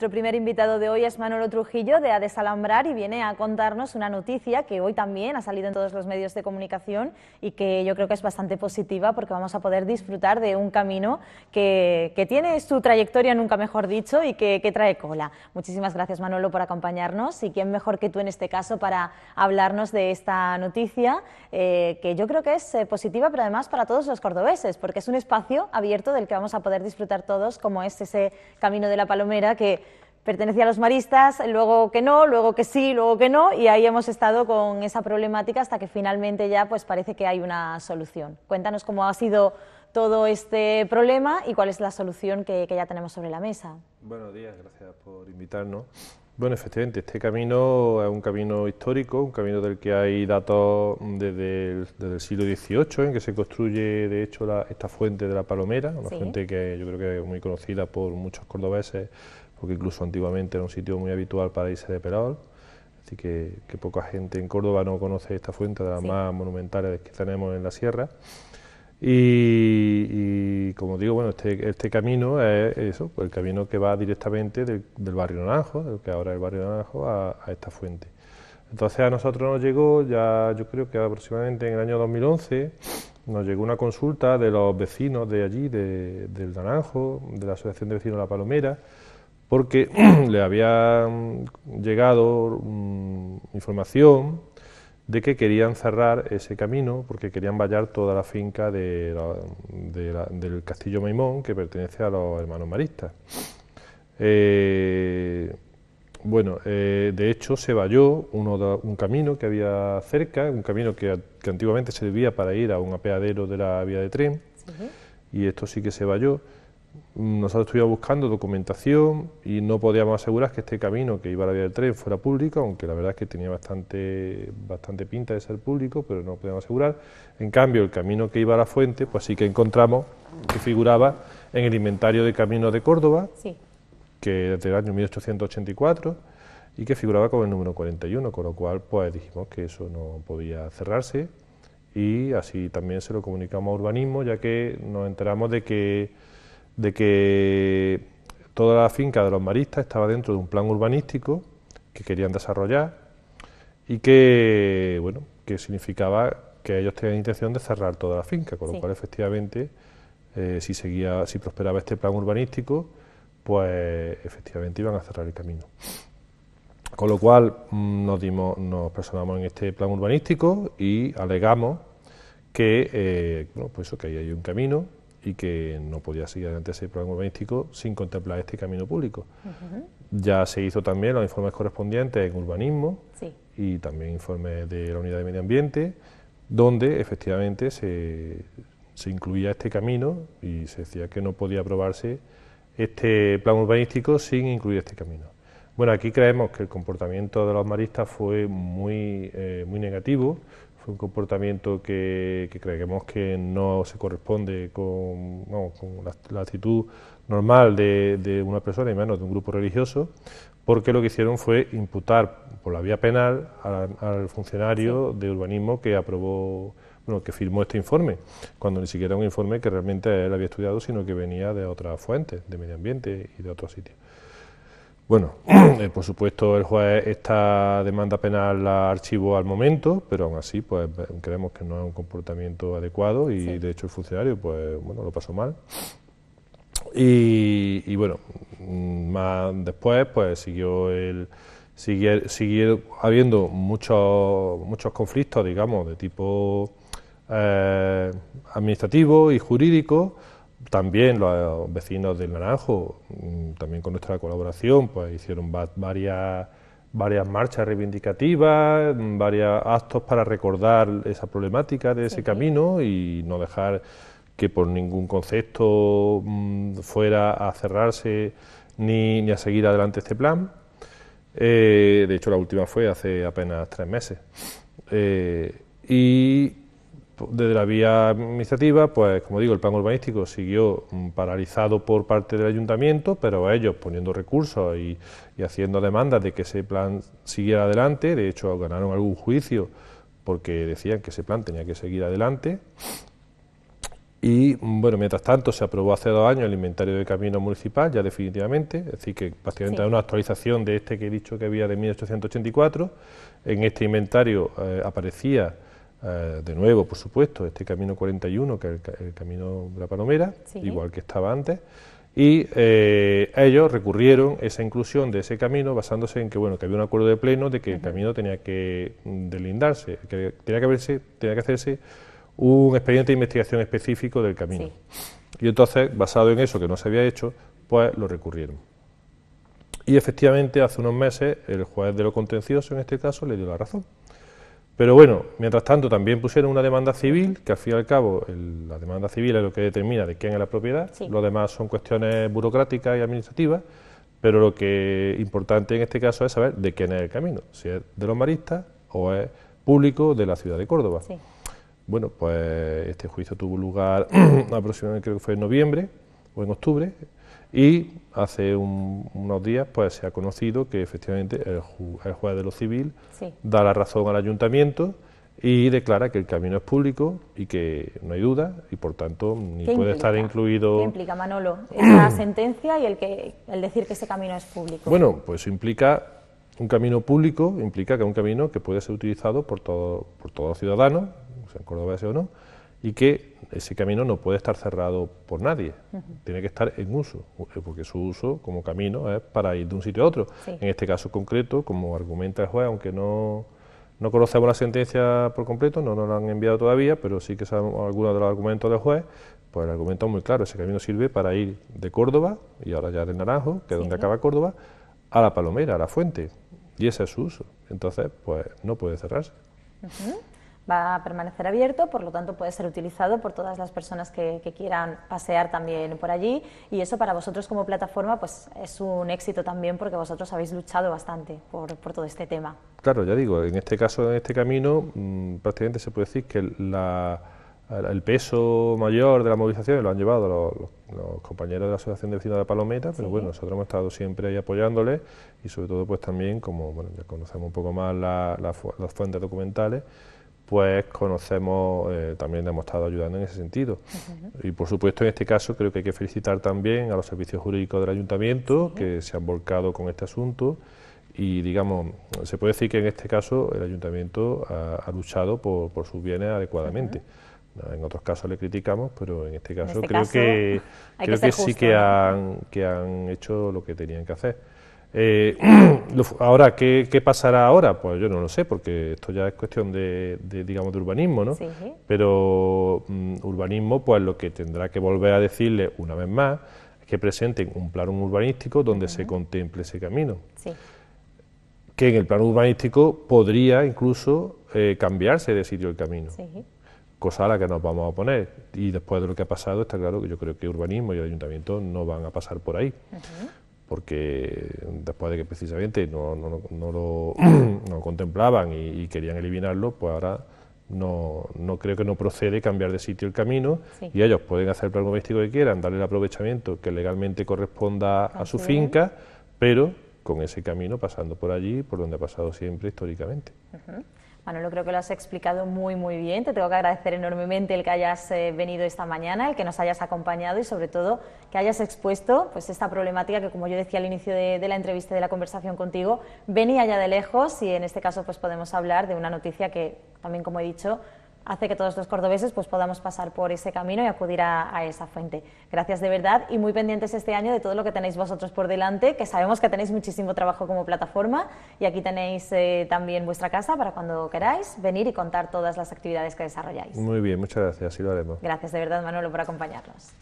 Nuestro primer invitado de hoy es Manolo Trujillo de A Desalambrar y viene a contarnos una noticia que hoy también ha salido en todos los medios de comunicación y que yo creo que es bastante positiva porque vamos a poder disfrutar de un camino que, tiene su trayectoria, nunca mejor dicho, y que, trae cola. Muchísimas gracias Manolo por acompañarnos y quién mejor que tú en este caso para hablarnos de esta noticia eh, que yo creo que es eh, positiva pero además para todos los cordobeses porque es un espacio abierto del que vamos a poder disfrutar todos como es ese Camino de la Palomera que pertenecía a los maristas, luego que no, luego que sí, luego que no, y ahí hemos estado con esa problemática hasta que finalmente ya pues parece que hay una solución. Cuéntanos cómo ha sido todo este problema y cuál es la solución que, ya tenemos sobre la mesa. Buenos días, gracias por invitarnos. Bueno, efectivamente, este camino es un camino histórico, un camino del que hay datos desde el, siglo XVIII, en que se construye, de hecho, esta fuente de la Palomera, una fuente que yo creo que es muy conocida por muchos cordobeses porque incluso antiguamente era un sitio muy habitual para irse de Peral, así que, poca gente en Córdoba no conoce esta fuente, de las más monumentales que tenemos en la sierra. Y, como digo, bueno, este, este camino es eso, pues el camino que va directamente del, barrio Naranjo, del que ahora es el barrio Naranjo, a, esta fuente. Entonces a nosotros nos llegó, ya yo creo que aproximadamente en el año 2011, nos llegó una consulta de los vecinos de allí, del Naranjo, de la Asociación de Vecinos de La Palomera, porque le había mm, llegado mm, información de que querían cerrar ese camino porque querían vallar toda la finca del Castillo Maimón que pertenece a los hermanos maristas. Eh, bueno, eh, de hecho se valló un camino que había cerca, un camino que, antiguamente servía para ir a un apeadero de la vía de tren, y esto sí que se valló nosotros estuvimos buscando documentación y no podíamos asegurar que este camino que iba a la vía del tren fuera público, aunque la verdad es que tenía bastante, bastante pinta de ser público, pero no podíamos asegurar. En cambio, el camino que iba a la fuente, pues sí que encontramos que figuraba en el inventario de caminos de Córdoba, que desde del año 1884, y que figuraba con el número 41, con lo cual pues dijimos que eso no podía cerrarse y así también se lo comunicamos a urbanismo, ya que nos enteramos de que de que toda la finca de los maristas estaba dentro de un plan urbanístico que querían desarrollar y que, bueno, que significaba que ellos tenían intención de cerrar toda la finca, con lo cual efectivamente eh, si seguía, si prosperaba este plan urbanístico, pues efectivamente iban a cerrar el camino. Con lo cual mm, nos, dimos, nos personamos en este plan urbanístico y alegamos que, eh, pues eso, que ahí hay un camino y que no podía seguir adelante ese plan urbanístico sin contemplar este camino público. Ya se hizo también los informes correspondientes en urbanismo y también informes de la unidad de medio ambiente, donde efectivamente se, se incluía este camino y se decía que no podía aprobarse este plan urbanístico sin incluir este camino. Bueno, aquí creemos que el comportamiento de los maristas fue muy, eh, muy negativo, fue un comportamiento que, creemos que no se corresponde con, la, actitud normal de, una persona y menos de un grupo religioso, porque lo que hicieron fue imputar por la vía penal al, funcionario de urbanismo que aprobó, bueno, que firmó este informe, cuando ni siquiera era un informe que realmente él había estudiado, sino que venía de otras fuentes, de medio ambiente y de otros sitios. Bueno, eh, por supuesto el juez esta demanda penal la archivó al momento, pero aún así pues creemos que no es un comportamiento adecuado y de hecho el funcionario pues bueno lo pasó mal. Y, bueno, mm, más después pues siguió el habiendo muchos muchos conflictos digamos de tipo eh, administrativo y jurídico también los vecinos del Naranjo, mm, también con nuestra colaboración, pues hicieron varias, varias marchas reivindicativas, mm, varios actos para recordar esa problemática de ese camino y no dejar que por ningún concepto mm, fuera a cerrarse ni, a seguir adelante este plan. Eh, de hecho, la última fue hace apenas tres meses. Eh, y desde la vía administrativa, pues como digo, el plan urbanístico siguió mm, paralizado por parte del ayuntamiento, pero ellos poniendo recursos y, y haciendo demandas de que ese plan siguiera adelante, de hecho ganaron algún juicio porque decían que ese plan tenía que seguir adelante. Y mm, bueno, mientras tanto se aprobó hace dos años el inventario de caminos municipal, ya definitivamente, es decir, que básicamente era una actualización de este que he dicho que había de 1884. En este inventario eh, aparecía eh, de nuevo, por supuesto, este camino 41, que es el, camino de la Palomera, igual que estaba antes, y eh, ellos recurrieron esa inclusión de ese camino basándose en que bueno que había un acuerdo de pleno de que el camino tenía que mm, delindarse que tenía que, haberse, tenía que hacerse un expediente de investigación específico del camino. Y entonces, basado en eso que no se había hecho, pues lo recurrieron. Y efectivamente, hace unos meses, el juez de lo contencioso, en este caso, le dio la razón. Pero bueno, mientras tanto también pusieron una demanda civil, que al fin y al cabo la demanda civil es lo que determina de quién es la propiedad, lo demás son cuestiones burocráticas y administrativas, pero lo que importante en este caso es saber de quién es el camino, si es de los maristas o es público de la ciudad de Córdoba. Bueno, pues este juicio tuvo lugar aproximadamente, creo que fue en noviembre o en octubre, y hace unos días pues se ha conocido que efectivamente el, juez de lo civil da la razón al ayuntamiento y declara que el camino es público y que no hay duda y por tanto ni puede estar incluido. ¿Qué implica Manolo? Esa sentencia y el que el decir que ese camino es público. Bueno, pues implica un camino público, implica que es un camino que puede ser utilizado por todo por todos los ciudadanos, Córdoba ese o no y que ese camino no puede estar cerrado por nadie, tiene que estar en uso, eh, porque su uso como camino es para ir de un sitio a otro. En este caso concreto, como argumenta el juez, aunque no, conocemos la sentencia por completo, no nos la han enviado todavía, pero sí que sabemos algunos de los argumentos del juez, pues el argumento es muy claro, ese camino sirve para ir de Córdoba, y ahora ya de Naranjo, que es donde acaba Córdoba, a la Palomera, a la fuente, y ese es su uso. Entonces, pues no puede cerrarse va a permanecer abierto, por lo tanto puede ser utilizado por todas las personas que, quieran pasear también por allí y eso para vosotros como plataforma pues es un éxito también porque vosotros habéis luchado bastante por, todo este tema. Claro, ya digo, en este caso, en este camino, mm, prácticamente se puede decir que el peso mayor de la movilización lo han llevado los, compañeros de la Asociación de Vecinos de Palometa, pero bueno, nosotros hemos estado siempre ahí apoyándoles y sobre todo pues también, como ya conocemos un poco más las fuentes documentales, pues conocemos, eh, también hemos estado ayudando en ese sentido. Y por supuesto, en este caso, creo que hay que felicitar también a los servicios jurídicos del ayuntamiento que se han volcado con este asunto. Y digamos, se puede decir que en este caso el ayuntamiento ha, luchado por, sus bienes adecuadamente. En otros casos le criticamos, pero en este caso este creo que, creo sí que han, que han hecho lo que tenían que hacer. Eh, ahora, ¿qué, pasará ahora? Pues yo no lo sé, porque esto ya es cuestión de, digamos, de urbanismo, ¿no? Pero mm, urbanismo, pues lo que tendrá que volver a decirle una vez más es que presenten un plano urbanístico donde se contemple ese camino. Que en el plano urbanístico podría incluso eh, cambiarse de sitio el camino. Cosa a la que nos vamos a oponer. Y después de lo que ha pasado, está claro que yo creo que urbanismo y ayuntamiento no van a pasar por ahí porque después de que precisamente no, lo contemplaban y, querían eliminarlo, pues ahora no, creo que no procede cambiar de sitio el camino y ellos pueden hacer el plan doméstico que quieran, darle el aprovechamiento que legalmente corresponda a su finca, pero con ese camino pasando por allí, por donde ha pasado siempre históricamente lo creo que lo has explicado muy, muy bien. Te tengo que agradecer enormemente el que hayas eh, venido esta mañana, el que nos hayas acompañado y sobre todo que hayas expuesto pues, esta problemática que, como yo decía al inicio de, la entrevista y de la conversación contigo, venía ya de lejos y en este caso pues, podemos hablar de una noticia que también, como he dicho, hace que todos los cordobeses pues, podamos pasar por ese camino y acudir a, esa fuente. Gracias de verdad y muy pendientes este año de todo lo que tenéis vosotros por delante, que sabemos que tenéis muchísimo trabajo como plataforma y aquí tenéis eh, también vuestra casa para cuando queráis venir y contar todas las actividades que desarrolláis. Muy bien, muchas gracias, así lo haremos. Gracias de verdad Manolo por acompañarnos.